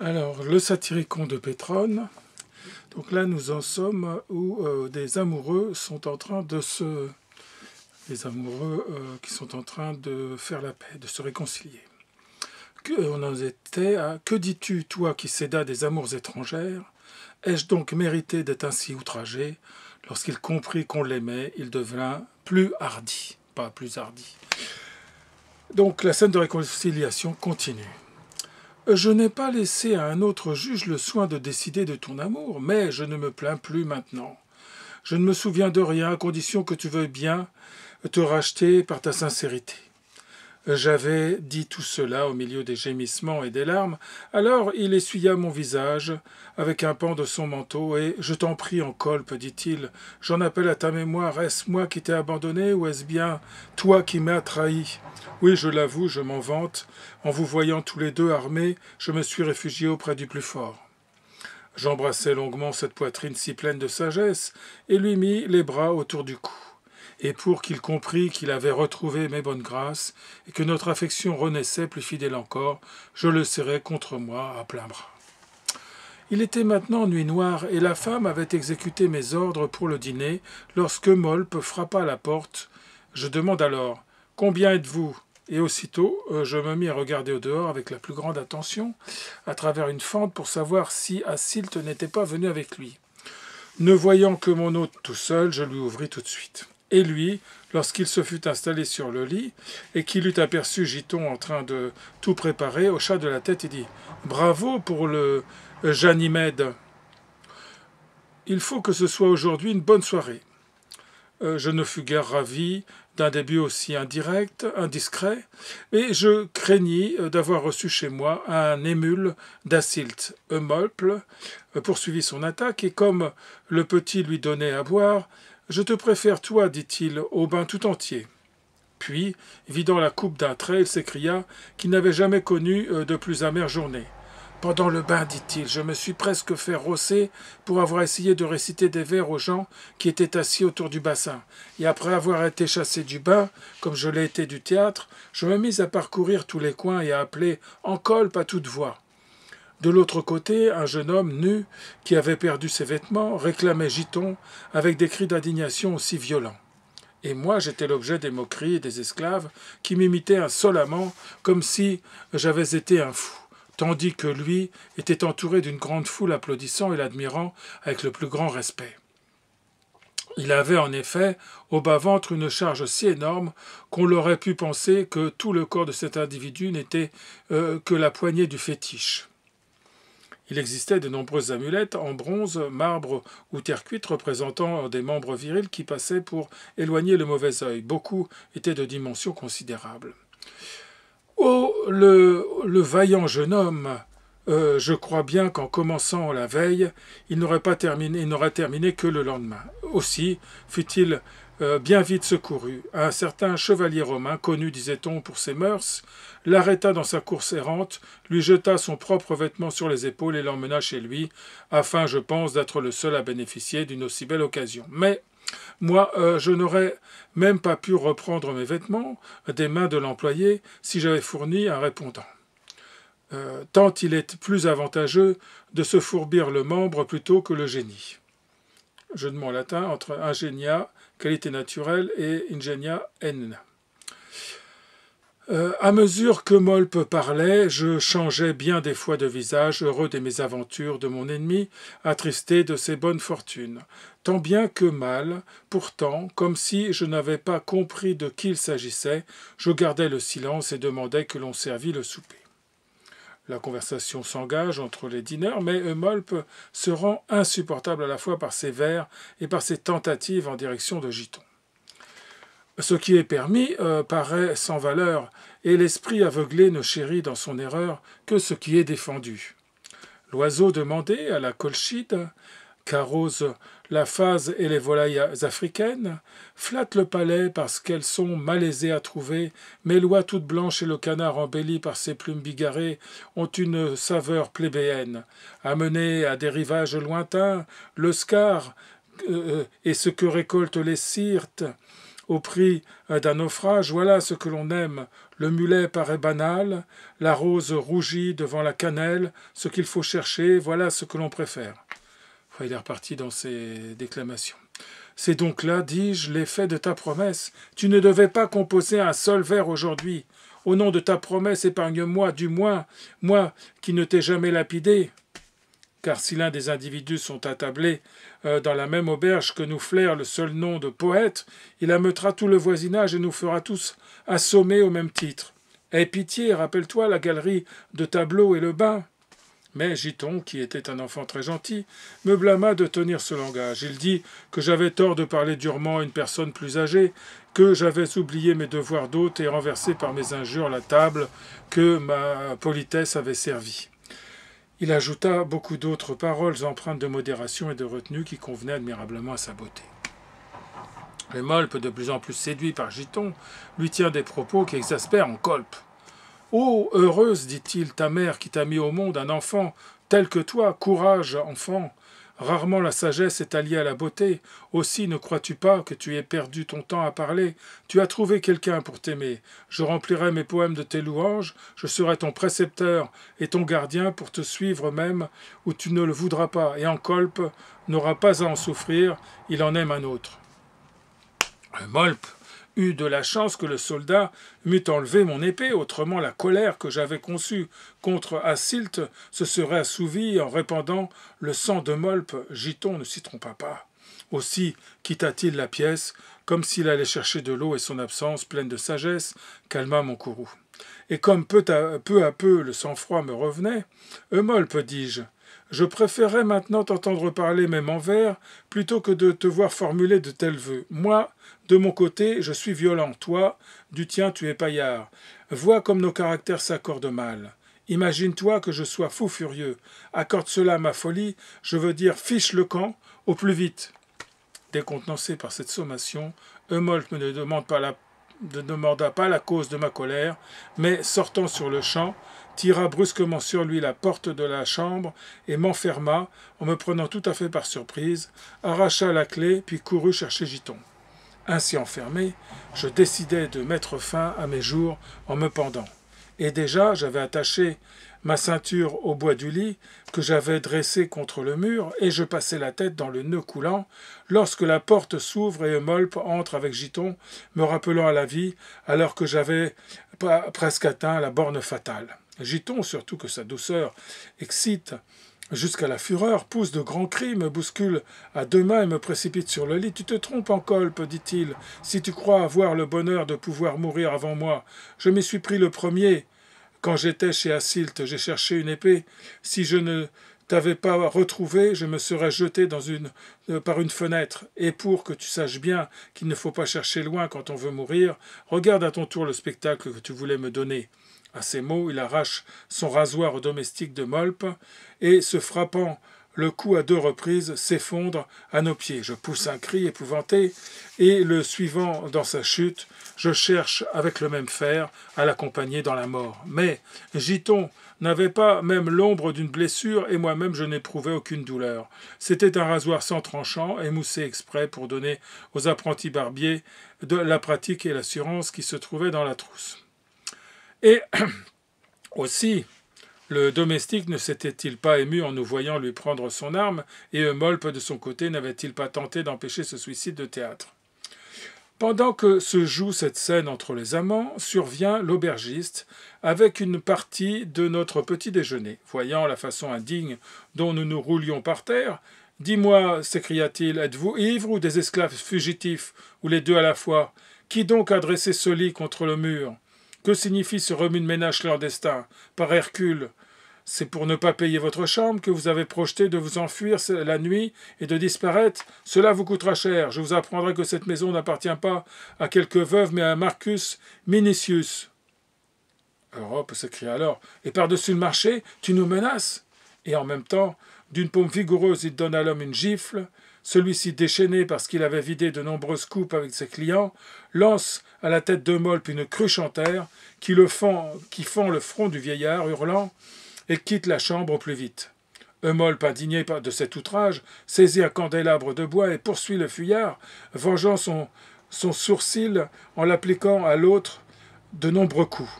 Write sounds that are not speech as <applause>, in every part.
Alors, le satiricon de Pétrone. Donc là, nous en sommes où euh, des amoureux sont en train de se... Les amoureux euh, qui sont en train de faire la paix, de se réconcilier. Que, euh, on en était à « Que dis-tu, toi qui cédas des amours étrangères Ai-je donc mérité d'être ainsi outragé Lorsqu'il comprit qu'on l'aimait, il devint plus hardi. » Pas plus hardi. Donc la scène de réconciliation continue. Je n'ai pas laissé à un autre juge le soin de décider de ton amour, mais je ne me plains plus maintenant. Je ne me souviens de rien, à condition que tu veuilles bien te racheter par ta sincérité. J'avais dit tout cela au milieu des gémissements et des larmes, alors il essuya mon visage avec un pan de son manteau, et Je t'en prie, en colpe, dit-il, j'en appelle à ta mémoire, est-ce moi qui t'ai abandonné, ou est-ce bien toi qui m'as trahi Oui, je l'avoue, je m'en vante, en vous voyant tous les deux armés, je me suis réfugié auprès du plus fort. J'embrassai longuement cette poitrine si pleine de sagesse, et lui mis les bras autour du cou et pour qu'il comprît qu'il avait retrouvé mes bonnes grâces, et que notre affection renaissait plus fidèle encore, je le serrai contre moi à plein bras. Il était maintenant nuit noire, et la femme avait exécuté mes ordres pour le dîner, lorsque Molpe frappa à la porte. Je demande alors « Combien êtes-vous » Et aussitôt, euh, je me mis à regarder au dehors avec la plus grande attention, à travers une fente, pour savoir si Assylte n'était pas venu avec lui. Ne voyant que mon hôte tout seul, je lui ouvris tout de suite et lui, lorsqu'il se fut installé sur le lit, et qu'il eut aperçu Giton en train de tout préparer, au hocha de la tête et dit « Bravo pour le Janimède euh, Il faut que ce soit aujourd'hui une bonne soirée. Euh, je ne fus guère ravi d'un début aussi indirect, indiscret, et je craignis euh, d'avoir reçu chez moi un émule un Eumolple poursuivit son attaque, et comme le petit lui donnait à boire, je te préfère, toi, dit-il, au bain tout entier. Puis, vidant la coupe d'un trait, il s'écria qu'il n'avait jamais connu euh, de plus amère journée. Pendant le bain, dit-il, je me suis presque fait rosser pour avoir essayé de réciter des vers aux gens qui étaient assis autour du bassin. Et après avoir été chassé du bain, comme je l'ai été du théâtre, je me mis à parcourir tous les coins et à appeler en colpe à toute voix. De l'autre côté, un jeune homme nu, qui avait perdu ses vêtements, réclamait Giton avec des cris d'indignation aussi violents. Et moi, j'étais l'objet des moqueries des esclaves qui m'imitaient insolemment comme si j'avais été un fou, tandis que lui était entouré d'une grande foule applaudissant et l'admirant avec le plus grand respect. Il avait en effet au bas-ventre une charge si énorme qu'on l'aurait pu penser que tout le corps de cet individu n'était euh, que la poignée du fétiche. Il existait de nombreuses amulettes en bronze, marbre ou terre cuite représentant des membres virils qui passaient pour éloigner le mauvais œil. Beaucoup étaient de dimensions considérables. Oh, le, vaillant jeune homme euh, je crois bien qu'en commençant la veille, il n'aurait pas terminé, il n'aurait terminé que le lendemain. Aussi fut-il euh, bien vite secouru. Un certain chevalier romain, connu, disait-on, pour ses mœurs, l'arrêta dans sa course errante, lui jeta son propre vêtement sur les épaules et l'emmena chez lui, afin, je pense, d'être le seul à bénéficier d'une aussi belle occasion. Mais moi, euh, je n'aurais même pas pu reprendre mes vêtements des mains de l'employé si j'avais fourni un répondant. Euh, tant il est plus avantageux de se fourbir le membre plutôt que le génie. Je demande latin entre qualité naturelle et ingenia n. Euh, à mesure que Molpe parlait, je changeais bien des fois de visage, heureux des mésaventures de mon ennemi, attristé de ses bonnes fortunes. Tant bien que mal, pourtant, comme si je n'avais pas compris de qui il s'agissait, je gardais le silence et demandais que l'on servît le souper. La conversation s'engage entre les dîneurs, mais Eumolp se rend insupportable à la fois par ses vers et par ses tentatives en direction de Giton. Ce qui est permis euh, paraît sans valeur, et l'esprit aveuglé ne chérit dans son erreur que ce qui est défendu. L'oiseau demandé à la colchide qu'arrose la phase et les volailles africaines, flattent le palais parce qu'elles sont malaisées à trouver, mais l'oie toute blanche et le canard embelli par ses plumes bigarrées ont une saveur plébéenne. Amené à des rivages lointains, l'oscar scar euh, euh, et ce que récoltent les sirtes au prix d'un naufrage, voilà ce que l'on aime. Le mulet paraît banal, la rose rougit devant la cannelle, ce qu'il faut chercher, voilà ce que l'on préfère il est reparti dans ses déclamations. C'est donc là, dis-je, l'effet de ta promesse. Tu ne devais pas composer un seul vers aujourd'hui. Au nom de ta promesse, épargne-moi, du moins, moi qui ne t'ai jamais lapidé. Car si l'un des individus sont attablés euh, dans la même auberge que nous flaire le seul nom de poète, il ameutera tout le voisinage et nous fera tous assommer au même titre. Aie pitié, rappelle-toi la galerie de tableaux et le bain. Mais Giton, qui était un enfant très gentil, me blâma de tenir ce langage. Il dit que j'avais tort de parler durement à une personne plus âgée, que j'avais oublié mes devoirs d'hôte et renversé par mes injures la table que ma politesse avait servie. Il ajouta beaucoup d'autres paroles empreintes de modération et de retenue qui convenaient admirablement à sa beauté. Le molpe, de plus en plus séduit par Giton, lui tient des propos qui exaspèrent en colpe. Ô heureuse, dit-il, ta mère qui t'a mis au monde un enfant tel que toi, courage, enfant. Rarement la sagesse est alliée à la beauté. Aussi ne crois-tu pas que tu aies perdu ton temps à parler. Tu as trouvé quelqu'un pour t'aimer. Je remplirai mes poèmes de tes louanges, je serai ton précepteur et ton gardien pour te suivre même où tu ne le voudras pas, et en colpe n'aura pas à en souffrir, il en aime un autre. Un molpe eut de la chance que le soldat m'eût enlevé mon épée, autrement la colère que j'avais conçue contre asilt se serait assouvie en répandant le sang de Molpe. Giton ne s'y trompa pas. Aussi quitta-t-il la pièce, comme s'il allait chercher de l'eau, et son absence, pleine de sagesse, calma mon courroux. Et comme peu à peu, le sang-froid me revenait, Eumolpe, dis-je, je préférerais maintenant t'entendre parler même en vers, plutôt que de te voir formuler de tels vœux. Moi, de mon côté, je suis violent, toi, du tien, tu es paillard. Vois comme nos caractères s'accordent mal. Imagine-toi que je sois fou furieux. Accorde cela à ma folie, je veux dire fiche le camp, au plus vite. Décontenancé par cette sommation, Humboldt ne demande pas la, ne demanda pas la cause de ma colère, mais sortant sur le champ, tira brusquement sur lui la porte de la chambre et m'enferma, en me prenant tout à fait par surprise, arracha la clé, puis courut chercher Giton. Ainsi enfermé, je décidai de mettre fin à mes jours en me pendant. Et déjà, j'avais attaché ma ceinture au bois du lit que j'avais dressé contre le mur, et je passais la tête dans le nœud coulant, lorsque la porte s'ouvre et Eumolp entre avec Giton, me rappelant à la vie, alors que j'avais presque atteint la borne fatale. Giton, surtout que sa douceur excite jusqu'à la fureur, pousse de grands cris, me bouscule à deux mains et me précipite sur le lit. Tu te trompes en colpe, dit-il, si tu crois avoir le bonheur de pouvoir mourir avant moi. Je m'y suis pris le premier. Quand j'étais chez Assilt, j'ai cherché une épée. Si je ne t'avais pas retrouvé, je me serais jeté euh, par une fenêtre. Et pour que tu saches bien qu'il ne faut pas chercher loin quand on veut mourir, regarde à ton tour le spectacle que tu voulais me donner. À ces mots, il arrache son rasoir au domestique de Molpe et, se frappant le cou à deux reprises, s'effondre à nos pieds. Je pousse un cri épouvanté et, le suivant dans sa chute, je cherche avec le même fer à l'accompagner dans la mort. Mais Giton n'avait pas même l'ombre d'une blessure et moi-même je n'éprouvais aucune douleur. C'était un rasoir sans tranchant, émoussé exprès pour donner aux apprentis barbiers de la pratique et l'assurance qui se trouvaient dans la trousse. Et <clears throat> aussi, le domestique ne s'était-il pas ému en nous voyant lui prendre son arme, et Eumolpe, de son côté, n'avait-il pas tenté d'empêcher ce suicide de théâtre Pendant que se joue cette scène entre les amants, survient l'aubergiste avec une partie de notre petit déjeuner. Voyant la façon indigne dont nous nous roulions par terre, Dis-moi, s'écria-t-il, êtes-vous ivre ou des esclaves fugitifs, ou les deux à la fois Qui donc a dressé ce lit contre le mur que signifie ce remue-ménage clandestin Par Hercule, c'est pour ne pas payer votre chambre que vous avez projeté de vous enfuir la nuit et de disparaître. Cela vous coûtera cher. Je vous apprendrai que cette maison n'appartient pas à quelques veuves, mais à Marcus Minicius. Europe s'écria alors. Et par-dessus le marché, tu nous menaces Et en même temps, d'une paume vigoureuse, il donne à l'homme une gifle celui-ci, déchaîné parce qu'il avait vidé de nombreuses coupes avec ses clients, lance à la tête de une cruche en terre qui, le fend, qui le front du vieillard, hurlant, et quitte la chambre au plus vite. Eumolpe, indigné de cet outrage, saisit un candélabre de bois et poursuit le fuyard, vengeant son, sourcil en l'appliquant à l'autre de nombreux coups.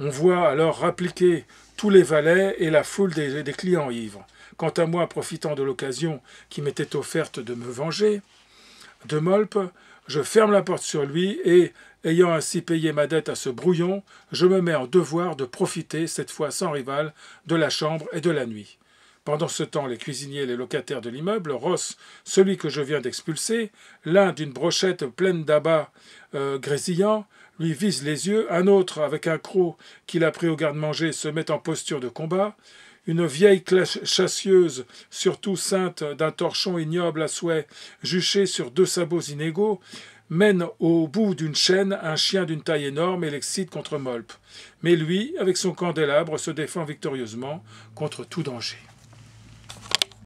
On voit alors rappliquer tous les valets et la foule des clients ivres. Quant à moi, profitant de l'occasion qui m'était offerte de me venger, de Molpe, je ferme la porte sur lui et, ayant ainsi payé ma dette à ce brouillon, je me mets en devoir de profiter, cette fois sans rival, de la chambre et de la nuit. Pendant ce temps, les cuisiniers et les locataires de l'immeuble, Ross, celui que je viens d'expulser, l'un d'une brochette pleine d'abats grésillants euh, grésillant, lui vise les yeux, un autre, avec un croc qu'il a pris au garde-manger, se met en posture de combat, une vieille chasseuse, surtout sainte d'un torchon ignoble à souhait, juchée sur deux sabots inégaux, mène au bout d'une chaîne un chien d'une taille énorme et l'excite contre Molp. Mais lui, avec son candélabre, se défend victorieusement contre tout danger.